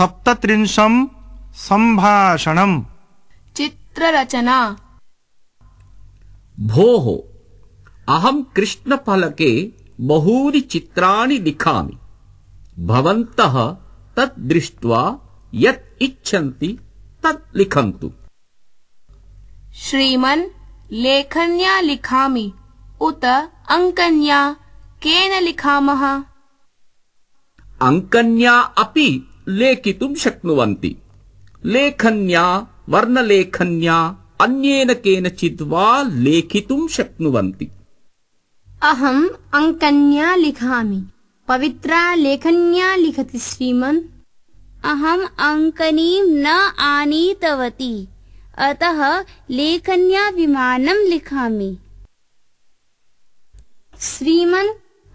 सप्तत्रिंशम् सम्भाषणम् चित्ररचना भोः अहम् कृष्णफलके बहूनि चित्राणि लिखामि भवन्तः तत् दृष्ट्वा यत् इच्छन्ति तत् लिखन्तु श्रीमन् लेखन्या लिखामि उत अङ्कन्या केन लिखामः अङ्कन्या अपि लेखितुं शक्नुवन्ति लेखन्या वर्णलेखन्या अन्येन केनचिद् वा लेखितुं शक्नुवन्ति अहम् अङ्कन्या लिखामि पवित्रा लेखन्या लिखति श्रीमन् अहम् अङ्कनीं न आनीतवती अतः लेखन्या विमानं लिखामि श्रीमन्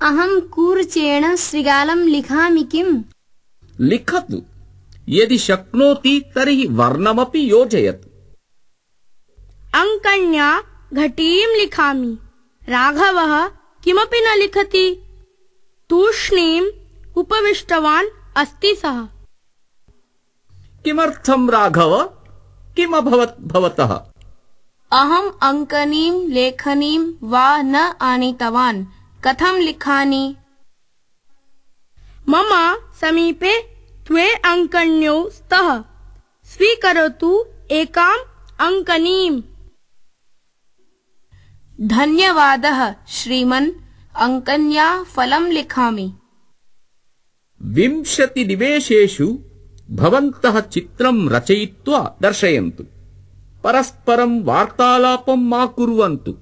अहं कूर्चेण शृगालं लिखामि किम् लिखतु यदि शक्नोति तर्हि वर्णमपि योजयतु अङ्कण्या घटीं लिखामि राघवः किमपि न लिखति तूष्णीम् उपविष्टवान् अस्ति सः किमर्थं राघव किम् अभवत् भवतः अहम् अङ्कनीं लेखनीं वा न आनीतवान् कथं लिखानि मम समीपे द्वे अङ्कन्यौ स्तः स्वीकरोतु एकाम् अङ्कनीम् धन्यवादः श्रीमन् अङ्कन्या फलम् लिखामि विंशतिनिवेशेषु भवन्तः चित्रम् रचयित्वा दर्शयन्तु परस्परम् वार्तालापम् मा कुर्वन्तु